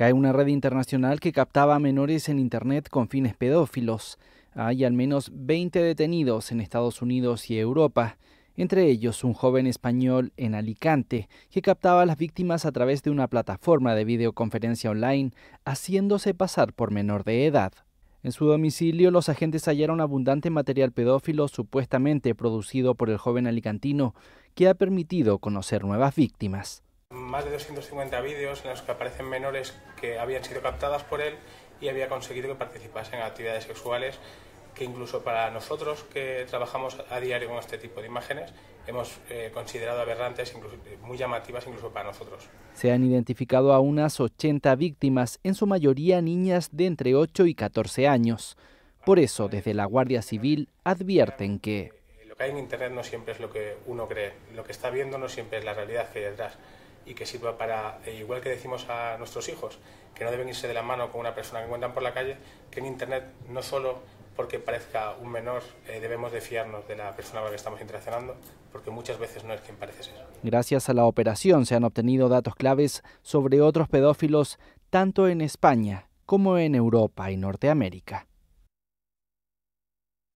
cae una red internacional que captaba a menores en Internet con fines pedófilos. Hay al menos 20 detenidos en Estados Unidos y Europa, entre ellos un joven español en Alicante, que captaba a las víctimas a través de una plataforma de videoconferencia online, haciéndose pasar por menor de edad. En su domicilio, los agentes hallaron abundante material pedófilo supuestamente producido por el joven alicantino, que ha permitido conocer nuevas víctimas más de 250 vídeos en los que aparecen menores que habían sido captadas por él y había conseguido que participasen en actividades sexuales que incluso para nosotros que trabajamos a diario con este tipo de imágenes hemos eh, considerado aberrantes, incluso, eh, muy llamativas incluso para nosotros. Se han identificado a unas 80 víctimas, en su mayoría niñas de entre 8 y 14 años. Por eso, desde la Guardia Civil advierten que... Lo que hay en Internet no siempre es lo que uno cree, lo que está viendo no siempre es la realidad que hay detrás y que sirva para, eh, igual que decimos a nuestros hijos, que no deben irse de la mano con una persona que encuentran por la calle, que en Internet no solo porque parezca un menor eh, debemos de fiarnos de la persona con la que estamos interaccionando, porque muchas veces no es quien parece ser. Gracias a la operación se han obtenido datos claves sobre otros pedófilos tanto en España como en Europa y Norteamérica.